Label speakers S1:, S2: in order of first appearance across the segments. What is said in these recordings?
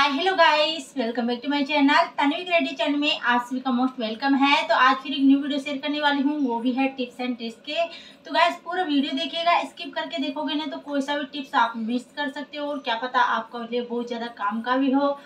S1: hi hello guys welcome back to my channel Tanvi ready channel में आप सभी का मोस्ट वेलकम है तो आज फिर एक न्यू वीडियो शेयर करने वाली हूँ वो भी है टिप्स एंड ट्रिक्स के तो गाइस पूरा वीडियो देखिएगा स्किप करके देखोगे ना तो कोई सा भी टिप्स आप मिस कर सकते हो और क्या पता आपका लिए बहुत ज़्यादा काम का भी हो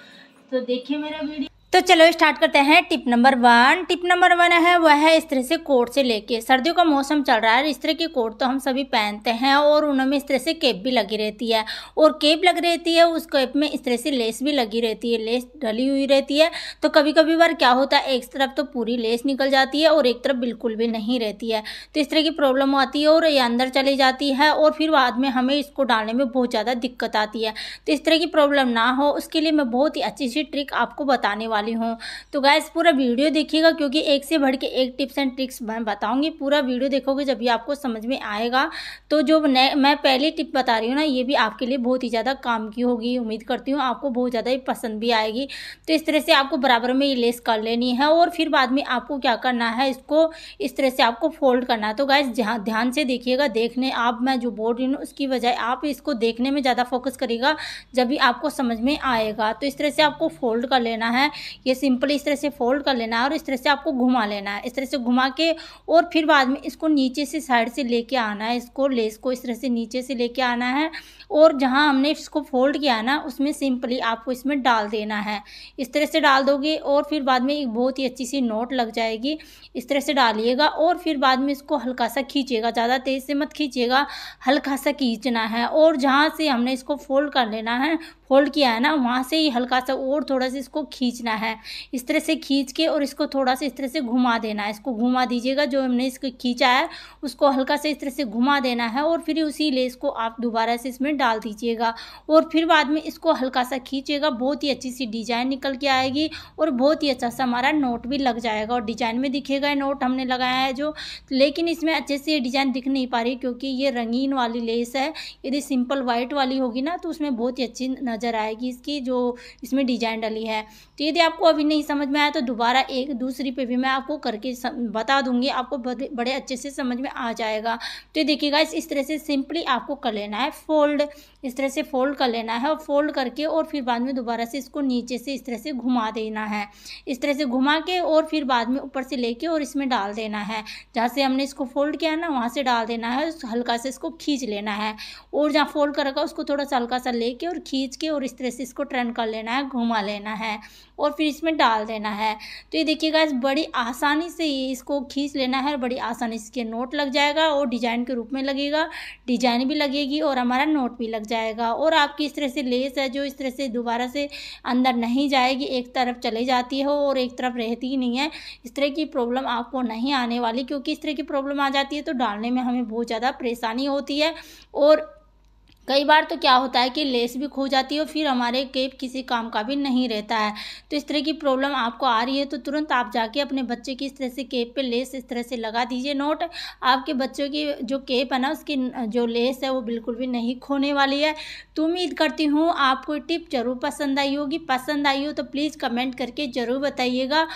S1: तो देखिए मेरा वीडियो तो चलो स्टार्ट करते हैं tip number one tip number one है वह है इस तरह से कोट से लेके सर्दियों का मौसम चल रहा है इस तरह के कोट तो हम सभी पहनते हैं और उनमें इस तरह से केप भी लगी रहती है और केप लग रहती है उस केप में इस तरह से लेस भी लगी रहती है लेस ढली हुई रहती है तो कभी कभी बार क्या होता है एक तरफ तो पूरी लेस निकल जाती है और एक तरफ बिल्कुल भी नहीं रहती है तो इस तरह की प्रॉब्लम आती है और ये अंदर चली जाती है और फिर बाद में हमें इसको डालने में बहुत ज़्यादा दिक्कत आती है तो इस तरह की प्रॉब्लम ना हो उसके लिए मैं बहुत ही अच्छी सी ट्रिक आपको बताने वाली वाली हूँ तो गैस पूरा वीडियो देखिएगा क्योंकि एक से बढ़ के एक टिप्स एंड ट्रिक्स मैं बताऊँगी पूरा वीडियो देखोगे जब भी आपको समझ में आएगा तो जो मैं पहली टिप बता रही हूँ ना ये भी आपके लिए बहुत ही ज़्यादा काम की होगी उम्मीद करती हूँ आपको बहुत ज़्यादा ही पसंद भी आएगी तो इस तरह से आपको बराबर में ये लेस कर लेनी है और फिर बाद में आपको क्या करना है इसको इस तरह से आपको फोल्ड करना है तो गैस ध्यान से देखिएगा देखने आप मैं जो बोल रही हूँ उसकी बजाय आप इसको देखने में ज़्यादा फोकस करेगा जब भी आपको समझ में आएगा तो इस तरह से आपको फोल्ड कर लेना है ये सिंपल इस तरह से फोल्ड कर लेना है और इस तरह से आपको घुमा लेना है इस तरह से घुमा के और फिर बाद में इसको नीचे से साइड से लेके आना है इसको लेस को इस तरह से नीचे से लेके आना है और जहाँ हमने इसको फोल्ड किया ना उसमें सिंपली आपको इसमें डाल देना है इस तरह से डाल दोगे और फिर बाद में एक बहुत ही अच्छी सी नोट लग जाएगी इस तरह से डालिएगा और फिर बाद में इसको हल्का सा खींचेगा ज़्यादा तेज़ से मत खींचेगा हल्का सा खींचना है और जहाँ से हमने इसको फोल्ड कर लेना है फोल्ड किया है ना वहाँ से ही हल्का सा और थोड़ा सा इसको खींचना है है इस तरह से खींच के और इसको थोड़ा सा इस तरह से घुमा देना है इसको घुमा दीजिएगा जो हमने इसको खींचा है उसको हल्का से इस तरह से घुमा देना है और फिर उसी लेस को आप दोबारा से इसमें डाल दीजिएगा और फिर बाद में इसको हल्का सा खींचेगा बहुत ही अच्छी सी डिज़ाइन निकल के आएगी और बहुत ही अच्छा सा हमारा नोट भी लग जाएगा और डिज़ाइन में दिखेगा नोट हमने लगाया है जो लेकिन इसमें अच्छे से ये डिज़ाइन दिख नहीं पा रही क्योंकि ये रंगीन वाली लेस है यदि सिंपल वाइट वाली होगी ना तो उसमें बहुत ही अच्छी नज़र आएगी इसकी जो इसमें डिज़ाइन डली है तो यदि आपको अभी नहीं समझ में आया तो दोबारा एक दूसरी पे भी मैं आपको करके बता दूंगी आपको बड़े अच्छे से समझ में आ जाएगा तो देखिएगा इस, इस तरह से सिंपली आपको कर लेना है फोल्ड इस तरह से फोल्ड कर लेना है और फोल्ड करके और फिर बाद में दोबारा से इसको नीचे से इस तरह से घुमा देना है इस तरह से घुमा के और फिर बाद में ऊपर से लेके और इसमें डाल देना है जहाँ से हमने इसको फोल्ड किया ना वहाँ से डाल देना है हल्का से इसको खींच लेना है और जहाँ फोल्ड कर रखा उसको थोड़ा सा हल्का सा लेके और खींच के और इस तरह से इसको ट्रेंड कर लेना है घुमा लेना है और फिर इसमें डाल देना है तो ये देखिएगा बड़ी आसानी से इसको खींच लेना है और बड़ी आसानी से इसके नोट लग जाएगा और डिजाइन के रूप में लगेगा डिजाइन भी लगेगी और हमारा नोट भी लग जाएगा और आपकी इस तरह से लेस है जो इस तरह से दोबारा से अंदर नहीं जाएगी एक तरफ चले जाती है और एक तरफ रहती ही नहीं है इस तरह की प्रॉब्लम आपको नहीं आने वाली क्योंकि इस तरह की प्रॉब्लम आ जाती है तो डालने में हमें बहुत ज़्यादा परेशानी होती है और कई बार तो क्या होता है कि लेस भी खो जाती है और फिर हमारे केप किसी काम का भी नहीं रहता है तो इस तरह की प्रॉब्लम आपको आ रही है तो तुरंत आप जाके अपने बच्चे की इस तरह से केप पे लेस इस तरह से लगा दीजिए नोट आपके बच्चों की जो केप है ना उसकी जो लेस है वो बिल्कुल भी नहीं खोने वाली है तो उम्मीद करती हूँ आपको टिप जरूर पसंद आई होगी पसंद आई हो तो प्लीज़ कमेंट करके ज़रूर बताइएगा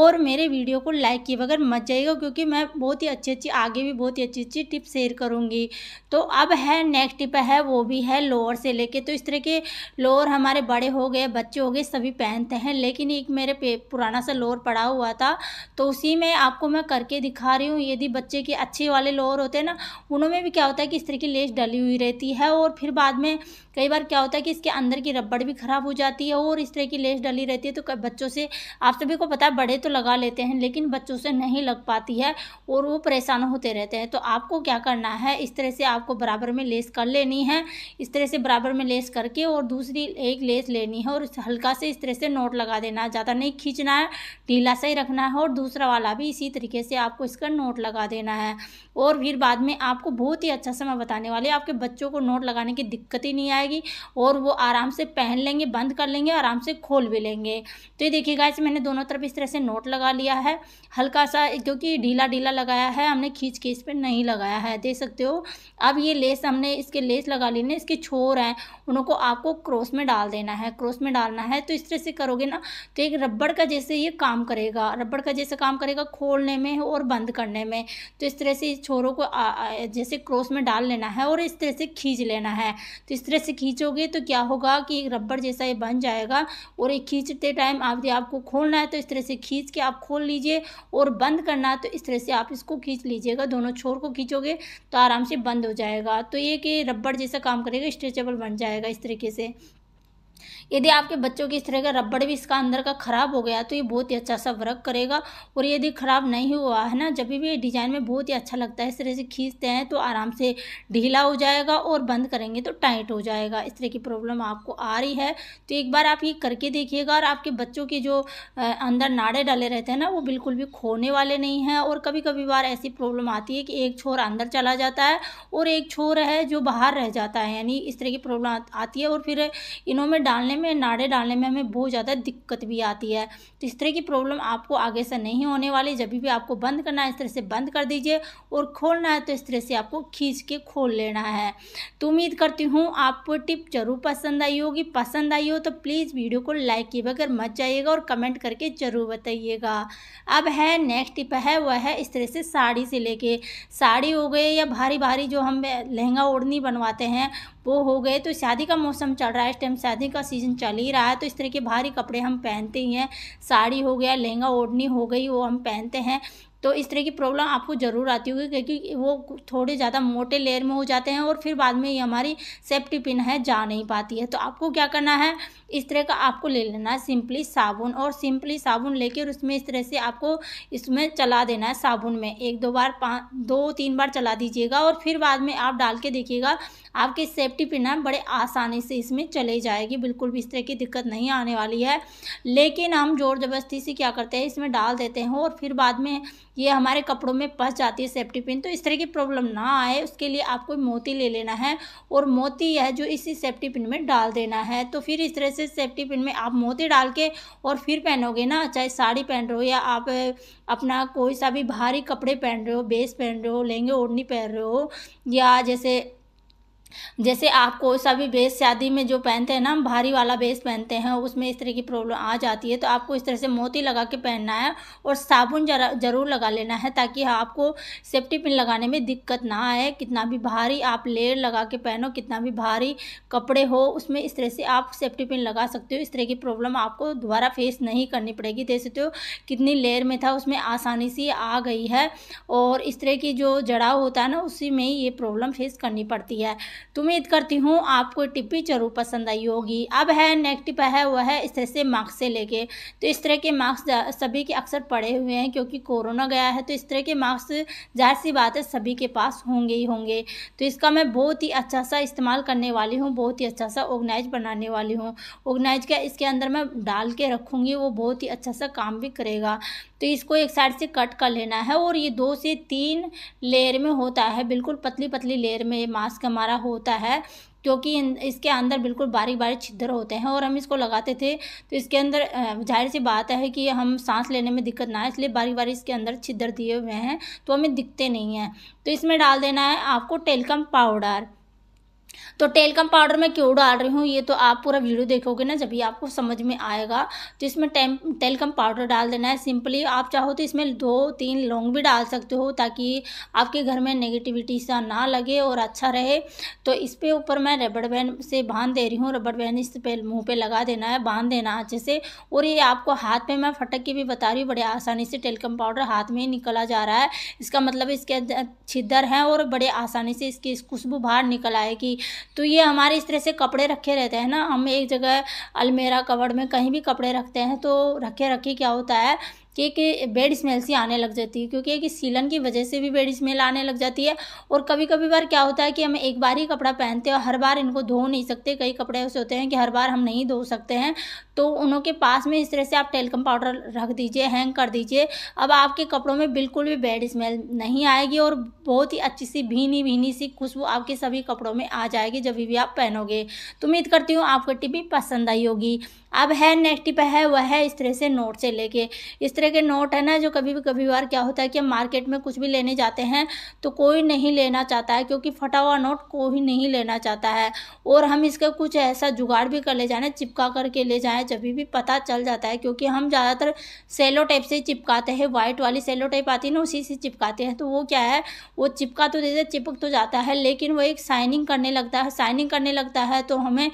S1: और मेरे वीडियो को लाइक किए बगैर मत जाइएगा क्योंकि मैं बहुत ही अच्छी अच्छी आगे भी बहुत ही अच्छी अच्छी टिप शेयर करूँगी तो अब है नेक्स्ट टिप है वो वो भी है लोअर से लेके तो इस तरह के लोअर हमारे बड़े हो गए बच्चे हो गए सभी पहनते हैं लेकिन एक मेरे पुराना सा लोअर पड़ा हुआ था तो उसी में आपको मैं करके दिखा रही हूँ यदि बच्चे के अच्छे वाले लोअर होते हैं ना उनमें भी क्या होता है कि इस तरह की लेस डली हुई रहती है और फिर बाद में कई बार क्या होता है कि इसके अंदर की रबड़ भी ख़राब हो जाती है और इस तरह की लेस डली रहती है तो बच्चों से आप सभी को पता है बड़े तो लगा लेते हैं लेकिन बच्चों से नहीं लग पाती है और वो परेशान होते रहते हैं तो आपको क्या करना है इस तरह से आपको बराबर में लेस कर लेनी है इस तरह से बराबर में लेस करके और दूसरी एक लेस लेनी है और हल्का से इस तरह से नोट लगा देना है ज़्यादा नहीं खींचना है ढीला सा ही रखना है और दूसरा वाला भी इसी तरीके से आपको इसका नोट लगा देना है और फिर बाद में आपको बहुत ही अच्छा समय बताने वाले आपके बच्चों को नोट लगाने की दिक्कत ही नहीं आएगी और वो आराम से पहन लेंगे बंद कर लेंगे आराम से खोल भी लेंगे तो ये देखिएगा इसे मैंने दोनों तरफ इस तरह से नोट लगा लिया है हल्का सा क्योंकि ढीला ढीला लगाया है हमने खींच के इस पर नहीं लगाया है देख सकते हो अब ये लेस हमने इसके लेस लगा वाली ना इसके छोर हैं उनको आपको क्रॉस में डाल देना है क्रॉस में डालना है तो इस तरह से करोगे ना तो एक रबड़ का जैसे ये काम करेगा रबड़ का जैसे काम करेगा खोलने में और बंद करने में तो इस तरह से छोरों को जैसे क्रॉस में डाल लेना है और इस तरह से खींच लेना है तो इस तरह से खींचोगे तो क्या होगा कि एक रबड़ जैसा ये बन जाएगा और ये खींचते टाइम आप आपको खोलना है तो इस तरह से खींच के आप खोल लीजिए और बंद करना है तो इस तरह से आप इसको खींच लीजिएगा दोनों छोर को खींचोगे तो आराम से बंद हो जाएगा तो ये कि रबड़ जैसा काम करेगा स्ट्रेचेबल बन जाएगा इस तरीके से यदि आपके बच्चों की इस तरह का रबड़ भी इसका अंदर का ख़राब हो गया तो ये बहुत ही अच्छा सा वर्क करेगा और यदि ख़राब नहीं हुआ है ना जब भी डिज़ाइन में बहुत ही अच्छा लगता है इस तरह से खींचते हैं तो आराम से ढीला हो जाएगा और बंद करेंगे तो टाइट हो जाएगा इस तरह की प्रॉब्लम आपको आ रही है तो एक बार आप ये करके देखिएगा और आपके बच्चों के जो अंदर नाड़े डाले रहते हैं ना वो बिल्कुल भी खोने वाले नहीं हैं और कभी कभी बार ऐसी प्रॉब्लम आती है कि एक छोर अंदर चला जाता है और एक छोर है जो बाहर रह जाता है यानी इस तरह की प्रॉब्लम आती है और फिर इनों में डालने में नाड़े डालने में हमें बहुत ज़्यादा दिक्कत भी आती है तो इस तरह की प्रॉब्लम आपको आगे से नहीं होने वाली जब भी आपको बंद करना है इस तरह से बंद कर दीजिए और खोलना है तो इस तरह से आपको खींच के खोल लेना है तो उम्मीद करती हूँ आपको टिप जरूर पसंद आई होगी पसंद आई हो तो प्लीज़ वीडियो को लाइक किए बगैर मत जाइएगा और कमेंट करके ज़रूर बताइएगा अब है नेक्स्ट टिप है वह है इस तरह से साड़ी से लेके साड़ी हो गए या भारी भारी जो हम लहंगा ओढ़नी बनवाते हैं वो हो गए तो शादी का मौसम चल रहा है इस टाइम शादी का सीज़न चल ही रहा है तो इस तरह के भारी कपड़े हम पहनते ही हैं साड़ी हो गया लहंगा ओढ़नी हो गई वो हम पहनते हैं तो इस तरह की प्रॉब्लम आपको ज़रूर आती होगी क्योंकि वो थोड़े ज़्यादा मोटे लेयर में हो जाते हैं और फिर बाद में ये हमारी सेफ्टी पिन है जा नहीं पाती है तो आपको क्या करना है इस तरह का आपको ले लेना है सिंपली साबुन और सिंपली साबुन लेकर उसमें इस तरह से आपको इसमें चला देना है साबुन में एक दो बार पाँच दो तीन बार चला दीजिएगा और फिर बाद में आप डाल के देखिएगा आपके सेफ्टी पिन है बड़े आसानी से इसमें चले जाएगी बिल्कुल भी इस तरह की दिक्कत नहीं आने वाली है लेकिन हम ज़ोर ज़बरदस्ती से क्या करते हैं इसमें डाल देते हैं और फिर बाद में ये हमारे कपड़ों में फंस जाती है सेफ्टी पिन तो इस तरह की प्रॉब्लम ना आए उसके लिए आपको मोती ले लेना है और मोती है जो इसी सेफ्टी पिन में डाल देना है तो फिर इस तरह से सेफ्टी पिन में आप मोती डाल के और फिर पहनोगे ना चाहे साड़ी पहन रहे हो या आप अपना कोई सा भी भारी कपड़े पहन रहे हो बेस पहन रहे हो लहंगे ओढ़नी पहन रहे हो या जैसे जैसे आप कोई सा भी बेस शादी में जो पहनते हैं ना हम भारी वाला बेस पहनते हैं उसमें इस तरह की प्रॉब्लम आ जाती है तो आपको इस तरह से मोती लगा के पहनना है और साबुन जरा ज़रूर लगा लेना है ताकि आपको सेफ्टी पिन लगाने में दिक्कत ना आए कितना भी भारी आप लेयर लगा के पहनो कितना भी भारी कपड़े हो उसमें इस तरह से आप सेफ्टी पिन लगा सकते हो इस तरह की प्रॉब्लम आपको दोबारा फेस नहीं करनी पड़ेगी देख सकते हो कितनी लेयर में था उसमें आसानी से आ गई है और इस तरह की जो जड़ाव होता है ना उसी में ही ये प्रॉब्लम फेस करनी पड़ती है तो उम्मीद करती हूँ आपको टिप्पी जरूर पसंद आई होगी अब है नेक्स्ट टिप है वह है इस तरह से मार्क्स से लेके तो इस तरह के मार्क्स सभी के अक्सर पड़े हुए हैं क्योंकि कोरोना गया है तो इस तरह के मार्क्स जाहिर सी बात है सभी के पास होंगे ही होंगे तो इसका मैं बहुत ही अच्छा सा इस्तेमाल करने वाली हूँ बहुत ही अच्छा सा ऑर्गेनाइज बनाने वाली हूँ ऑर्गेनाइज क्या इसके अंदर मैं डाल के रखूँगी वो बहुत ही अच्छा सा काम भी करेगा तो इसको एक साइड से कट कर लेना है और ये दो से तीन लेयर में होता है बिल्कुल पतली पतली लेयर में ये मास्क हमारा होता है क्योंकि इसके अंदर बिल्कुल बारीक बारीक छिद्र होते हैं और हम इसको लगाते थे तो इसके अंदर जाहिर सी बात है कि हम सांस लेने में दिक्कत ना है इसलिए बारीक बारीक इसके अंदर छिद्र दिए हुए हैं तो हमें दिखते नहीं हैं तो इसमें डाल देना है आपको टेलकम पाउडर तो टेलकम पाउडर मैं क्यों डाल रही हूँ ये तो आप पूरा वीडियो देखोगे ना जब ही आपको समझ में आएगा तो इसमें टेम टेलकम पाउडर डाल देना है सिंपली आप चाहो तो इसमें दो तीन लौंग भी डाल सकते हो ताकि आपके घर में नेगेटिविटी सा ना लगे और अच्छा रहे तो इस पर ऊपर मैं रबड़ बैंड से बांध दे रही हूँ रबड़ बैंड इस पर मुँह पर लगा देना है बांध देना अच्छे से और ये आपको हाथ पर मैं फटक के भी बता रही हूँ बड़े आसानी से टेलकम पाउडर हाथ में ही निकला जा रहा है इसका मतलब इसके छिदर हैं और बड़े आसानी से इसकी खुशबू बाहर निकल आएगी तो ये हमारे इस तरह से कपड़े रखे रहते हैं ना हम एक जगह अलमेरा कवर में कहीं भी कपड़े रखते हैं तो रखे रखे क्या होता है एक बेड स्मेल सी आने लग जाती है क्योंकि एक सीलन की वजह से भी बेड स्मेल आने लग जाती है और कभी कभी बार क्या होता है कि हम एक बार ही कपड़ा पहनते हैं और हर बार इनको धो नहीं सकते कई कपड़े ऐसे होते हैं कि हर बार हम नहीं धो सकते हैं तो उनके पास में इस तरह से आप टेलकम पाउडर रख दीजिए हैंग कर दीजिए अब आपके कपड़ों में बिल्कुल भी बेड स्मेल नहीं आएगी और बहुत ही अच्छी सी भीनी भीनी सी खुशबू आपके सभी कपड़ों में आ जाएगी जब भी आप पहनोगे तो उम्मीद करती हूँ आपको टिप भी पसंद आई होगी अब है नेक्स्ट टिप है वह है इस तरह से नोट से लेके इस तरह तरह के नोट है ना जो कभी भी कभी बार क्या होता है कि हम मार्केट में कुछ भी लेने जाते हैं तो कोई नहीं लेना चाहता है क्योंकि फटा हुआ नोट कोई नहीं लेना चाहता है और हम इसका कुछ ऐसा जुगाड़ भी कर ले जाए चिपका करके ले जाएँ जब भी पता चल जाता है क्योंकि हम ज़्यादातर सेलो टाइप से चिपकाते हैं वाइट वाली सेलो टाइप आती है ना उसी से चिपकाते हैं तो वो क्या है वो चिपका तो देते चिपक तो जाता है लेकिन वो एक साइनिंग करने लगता है साइनिंग करने लगता है तो हमें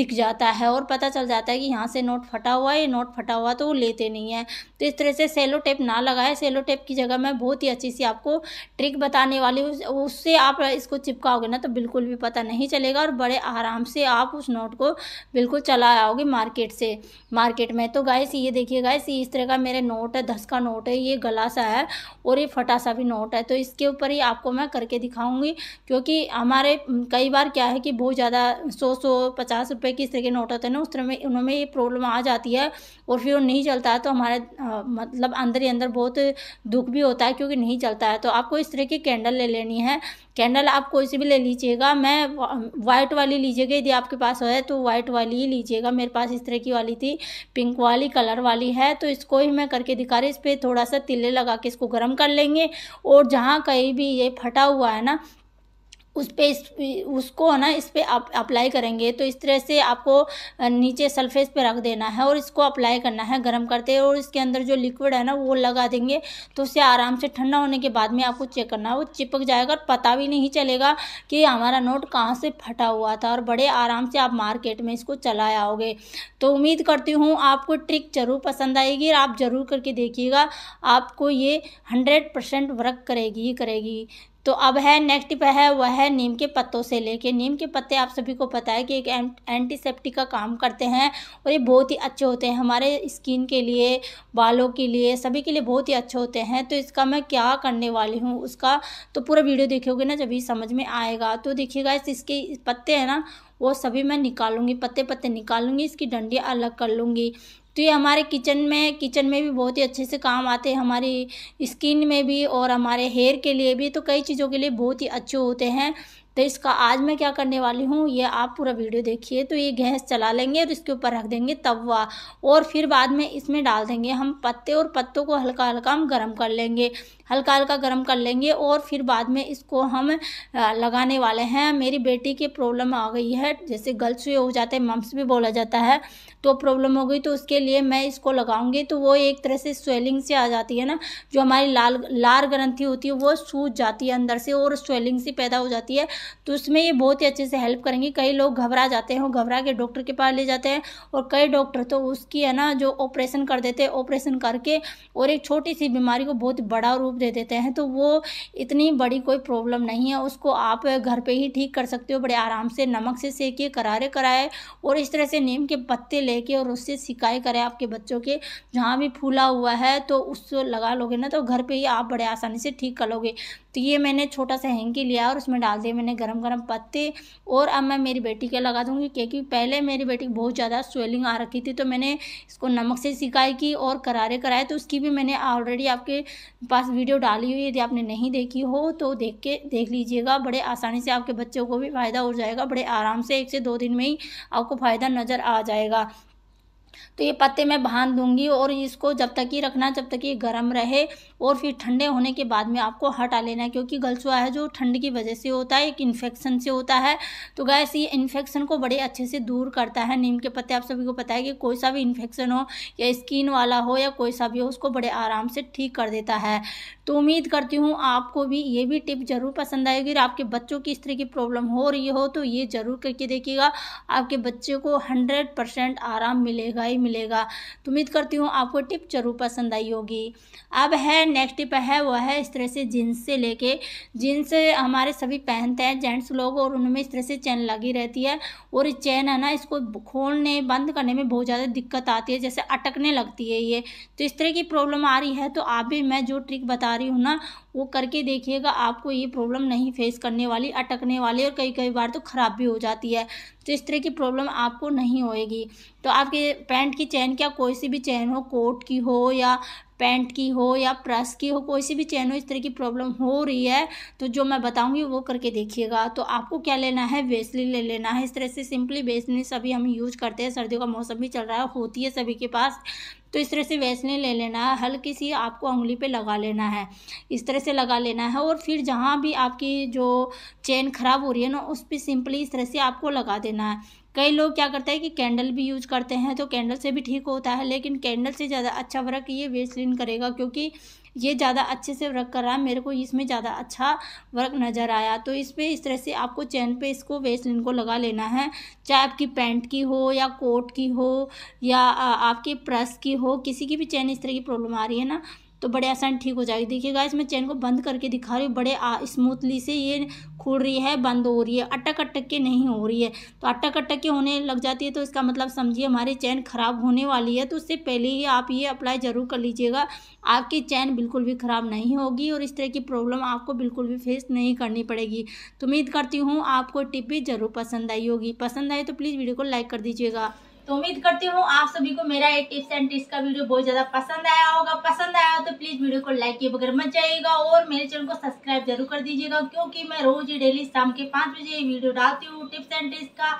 S1: दिख जाता है और पता चल जाता है कि यहाँ से नोट फटा हुआ है ये नोट फटा हुआ तो वो लेते नहीं है तो इस तरह से सेलो टेप ना लगाए सेलो टेप की जगह मैं बहुत ही अच्छी सी आपको ट्रिक बताने वाली हूँ उससे आप इसको चिपकाओगे ना तो बिल्कुल भी पता नहीं चलेगा और बड़े आराम से आप उस नोट को बिल्कुल चला आओगे मार्केट से मार्केट में तो गाय ये देखिए गाय इस तरह का मेरे नोट है दस का नोट है ये गला सा है और ये फटा सा भी नोट है तो इसके ऊपर ही आपको मैं करके दिखाऊंगी क्योंकि हमारे कई बार क्या है कि बहुत ज़्यादा सौ सौ पचास रुपये की इस तरह के नोट होते हैं ना उस तरह में उनमें ये प्रॉब्लम आ जाती है और फिर वो नहीं चलता है तो हमारे मतलब अंदर ही अंदर बहुत दुख भी होता है क्योंकि नहीं चलता है तो आपको इस तरह की कैंडल ले लेनी है कैंडल आप कोई सी भी ले लीजिएगा मैं वाइट वाली लीजिएगा यदि आपके पास है तो वाइट वाली ही लीजिएगा मेरे पास इस तरह की वाली थी पिंक वाली कलर वाली है तो इसको ही मैं करके दिखा रही इस पर थोड़ा सा तिले लगा के इसको गर्म कर लेंगे और जहाँ कहीं भी ये फटा हुआ है ना उस पर इस उसको है ना इस पर आप अप्लाई करेंगे तो इस तरह से आपको नीचे सरफेस पे रख देना है और इसको अप्लाई करना है गर्म करते हैं और इसके अंदर जो लिक्विड है ना वो लगा देंगे तो उसे आराम से ठंडा होने के बाद में आपको चेक करना है वो चिपक जाएगा और पता भी नहीं चलेगा कि हमारा नोट कहाँ से फटा हुआ था और बड़े आराम से आप मार्केट में इसको चला आओगे तो उम्मीद करती हूँ आपको ट्रिक ज़रूर पसंद आएगी आप ज़रूर करके देखिएगा आपको ये हंड्रेड परसेंट वर्क करेगी ही करेगी तो अब है नेक्स्ट पे है वह है नीम के पत्तों से लेके नीम के पत्ते आप सभी को पता है कि एक एंटीसेप्टिक का काम करते हैं और ये बहुत ही अच्छे होते हैं हमारे स्किन के लिए बालों के लिए सभी के लिए बहुत ही अच्छे होते हैं तो इसका मैं क्या करने वाली हूँ उसका तो पूरा वीडियो देखोगे ना जब ही समझ में आएगा तो देखिएगा इसके पत्ते हैं ना वो सभी मैं निकालूंगी पत्ते पत्ते निकालूंगी इसकी डंडियाँ अलग कर लूँगी तो ये हमारे किचन में किचन में भी बहुत ही अच्छे से काम आते हैं हमारी स्किन में भी और हमारे हेयर के लिए भी तो कई चीज़ों के लिए बहुत ही अच्छे होते हैं तो इसका आज मैं क्या करने वाली हूँ ये आप पूरा वीडियो देखिए तो ये गैस चला लेंगे और इसके ऊपर रख देंगे तवा और फिर बाद में इसमें डाल देंगे हम पत्ते और पत्तों को हल्का हल्का हम गर्म कर लेंगे हल्का हल्का गर्म कर लेंगे और फिर बाद में इसको हम लगाने वाले हैं मेरी बेटी की प्रॉब्लम आ गई है जैसे गल्स भी हो जाते हैं मम्स भी बोला जाता है तो प्रॉब्लम हो गई तो उसके लिए मैं इसको लगाऊंगी तो वो एक तरह से स्वेलिंग से आ जाती है ना जो हमारी लाल लार ग्रंथी होती है वो सूज जाती है अंदर से और स्वेलिंग से पैदा हो जाती है तो उसमें ये बहुत ही अच्छे से हेल्प करेंगी कई लोग घबरा जाते हैं घबरा के डॉक्टर के पास ले जाते हैं और कई डॉक्टर तो उसकी है ना जो ऑपरेशन कर देते हैं ऑपरेशन करके और एक छोटी सी बीमारी को बहुत बड़ा रूप दे देते हैं तो वो इतनी बड़ी कोई प्रॉब्लम नहीं है उसको आप घर पर ही ठीक कर सकते हो बड़े आराम से नमक से सेकिए करारे कराए और इस तरह से नीम के पत्ते लेके और उससे सिकाई करें आपके बच्चों के जहाँ भी फूला हुआ है तो उस लगा लोगे ना तो घर पर ही आप बड़े आसानी से ठीक कर लोगे तो ये मैंने छोटा सा हैंकी लिया और उसमें डाल दिए मैंने गर्म गर्म पत्ते और अब मैं मेरी बेटी के लगा दूँगी क्योंकि पहले मेरी बेटी बहुत ज़्यादा स्वेलिंग आ रखी थी तो मैंने इसको नमक से सिकाई की और करारे कराए तो उसकी भी मैंने ऑलरेडी आपके पास वीडियो डाली हुई यदि आपने नहीं देखी हो तो देख के देख लीजिएगा बड़े आसानी से आपके बच्चों को भी फ़ायदा हो जाएगा बड़े आराम से एक से दो दिन में ही आपको फ़ायदा नज़र आ जाएगा तो ये पत्ते मैं बांध दूंगी और इसको जब तक ही रखना जब तक ये गर्म रहे और फिर ठंडे होने के बाद में आपको हटा लेना है क्योंकि गलचुआ है जो ठंड की वजह से होता है एक इन्फेक्शन से होता है तो गैस ये इन्फेक्शन को बड़े अच्छे से दूर करता है नीम के पत्ते आप सभी को पता है कि कोई सा भी इन्फेक्शन हो या स्किन वाला हो या कोई सा भी हो उसको बड़े आराम से ठीक कर देता है तो उम्मीद करती हूँ आपको भी ये भी टिप ज़रूर पसंद आएगी और आपके बच्चों की इस तरह की प्रॉब्लम हो रही हो तो ये ज़रूर करके देखिएगा आपके बच्चे को हंड्रेड परसेंट आराम मिलेगा ही मिलेगा तो उम्मीद करती हूँ आपको टिप ज़रूर पसंद आई होगी अब है नेक्स्ट टिप है वह है इस तरह से जीन्स से लेके जीन्स हमारे सभी पहनते हैं जेंट्स लोग और उनमें इस तरह से चैन लगी रहती है और चैन है ना इसको खोलने बंद करने में बहुत ज़्यादा दिक्कत आती है जैसे अटकने लगती है ये तो इस तरह की प्रॉब्लम आ रही है तो आप भी मैं जो ट्रिक बता रही हूँ ना वो करके देखिएगा आपको ये प्रॉब्लम नहीं फेस करने वाली अटकने वाली और कई कई बार तो ख़राब भी हो जाती है तो इस तरह की प्रॉब्लम आपको नहीं होएगी तो आपके पैंट की चैन क्या कोई सी भी चैन हो कोट की हो या पैंट की हो या प्रेस की हो कोई सी भी चैन हो इस तरह की प्रॉब्लम हो रही है तो जो मैं बताऊंगी वो करके देखिएगा तो आपको क्या लेना है वेसली ले लेना है इस तरह से सिंपली वेसली सभी हम यूज करते हैं सर्दियों का मौसम भी चल रहा है होती है सभी के पास तो इस तरह से वैसलिन ले लेना है हल्की सी आपको उंगली पे लगा लेना है इस तरह से लगा लेना है और फिर जहाँ भी आपकी जो चेन ख़राब हो रही है ना उस पर सिंपली इस तरह से आपको लगा देना लेना है कई लोग क्या करते हैं कि कैंडल भी यूज करते हैं तो कैंडल से भी ठीक होता है लेकिन कैंडल से ज़्यादा अच्छा वर्क ये वेस्टलिन करेगा क्योंकि ये ज़्यादा अच्छे से वर्क कर रहा है मेरे को इसमें ज़्यादा अच्छा वर्क नज़र आया तो इस पर इस तरह से आपको चैन पे इसको वेस्टलिन को लगा लेना है चाहे आपकी पैंट की हो या कोट की हो या आपके प्रस की हो किसी की भी चैन इस तरह की प्रॉब्लम आ रही है ना तो बड़े आसान ठीक हो जाएगी देखिए गाइस मैं चैन को बंद करके दिखा रही हूँ बड़े स्मूथली से ये खुल रही है बंद हो रही है अटक अटक के नहीं हो रही है तो अटक अटक के होने लग जाती है तो इसका मतलब समझिए हमारी चैन ख़राब होने वाली है तो उससे पहले ही आप ये अप्लाई ज़रूर कर लीजिएगा आपकी चैन बिल्कुल भी ख़राब नहीं होगी और इस तरह की प्रॉब्लम आपको बिल्कुल भी फेस नहीं करनी पड़ेगी तो उम्मीद करती हूँ आपको टिप भी ज़रूर पसंद आई होगी पसंद आए तो प्लीज़ वीडियो को लाइक कर दीजिएगा तो उम्मीद करती हूँ आप सभी को मेरा ये टिप्स एंड ट्रिक्स का वीडियो बहुत ज़्यादा पसंद आया होगा पसंद आया हो तो प्लीज़ वीडियो को लाइक किए बगैर मत जाइएगा और मेरे चैनल को सब्सक्राइब जरूर कर दीजिएगा क्योंकि मैं रोज़ ही डेली शाम के पांच बजे ये वीडियो डालती हूँ टिप्स एंड ट्रिक्स का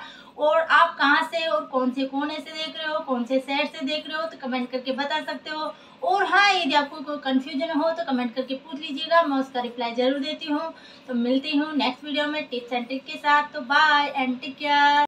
S1: और आप कहाँ से और कौन से कोने से देख रहे हो कौन से शहर से देख रहे हो तो कमेंट करके बता सकते हो और हाँ यदि आपको कोई कन्फ्यूजन हो तो कमेंट करके पूछ लीजिएगा मैं उसका रिप्लाई ज़रूर देती हूँ तो मिलती हूँ नेक्स्ट वीडियो में टिप्स एंड ट्रिक के साथ तो बाय एंड टेक केयर